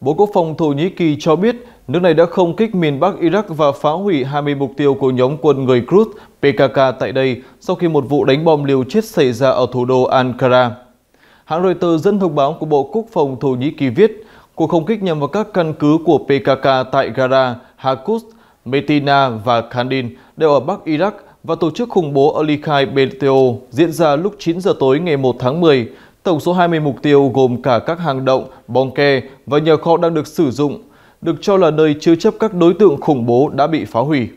Bộ Quốc phòng Thổ Nhĩ Kỳ cho biết nước này đã không kích miền Bắc Iraq và phá hủy 20 mục tiêu của nhóm quân người Kurd PKK tại đây sau khi một vụ đánh bom liều chết xảy ra ở thủ đô Ankara. Hãng Reuters dẫn thông báo của Bộ Quốc phòng Thổ Nhĩ Kỳ viết, cuộc không kích nhằm vào các căn cứ của PKK tại Gara, Hakus, Metina và Kandin đều ở Bắc Iraq và tổ chức khủng bố Alikai Beteo diễn ra lúc 9 giờ tối ngày 1 tháng 10, Tổng số 20 mục tiêu gồm cả các hang động, bong ke và nhà kho đang được sử dụng, được cho là nơi chứa chấp các đối tượng khủng bố đã bị phá hủy.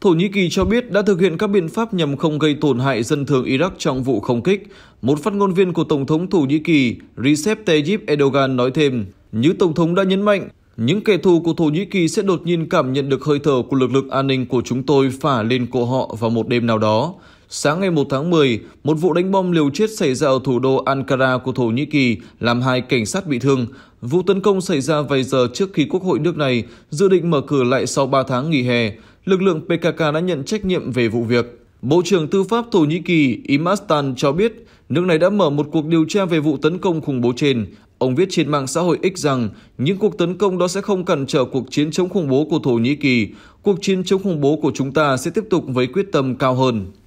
Thổ Nhĩ Kỳ cho biết đã thực hiện các biện pháp nhằm không gây tổn hại dân thường Iraq trong vụ không kích. Một phát ngôn viên của Tổng thống Thổ Nhĩ Kỳ Recep Tayyip Erdogan nói thêm, như Tổng thống đã nhấn mạnh, những kẻ thù của Thổ Nhĩ Kỳ sẽ đột nhiên cảm nhận được hơi thở của lực lượng an ninh của chúng tôi phả lên cổ họ vào một đêm nào đó. Sáng ngày 1 tháng 10, một vụ đánh bom liều chết xảy ra ở thủ đô Ankara của Thổ Nhĩ Kỳ làm hai cảnh sát bị thương. Vụ tấn công xảy ra vài giờ trước khi Quốc hội nước này dự định mở cửa lại sau 3 tháng nghỉ hè. Lực lượng PKK đã nhận trách nhiệm về vụ việc. Bộ trưởng Tư pháp Thổ Nhĩ Kỳ Imastan cho biết nước này đã mở một cuộc điều tra về vụ tấn công khủng bố trên. Ông viết trên mạng xã hội X rằng những cuộc tấn công đó sẽ không cản trở cuộc chiến chống khủng bố của Thổ Nhĩ Kỳ. Cuộc chiến chống khủng bố của chúng ta sẽ tiếp tục với quyết tâm cao hơn.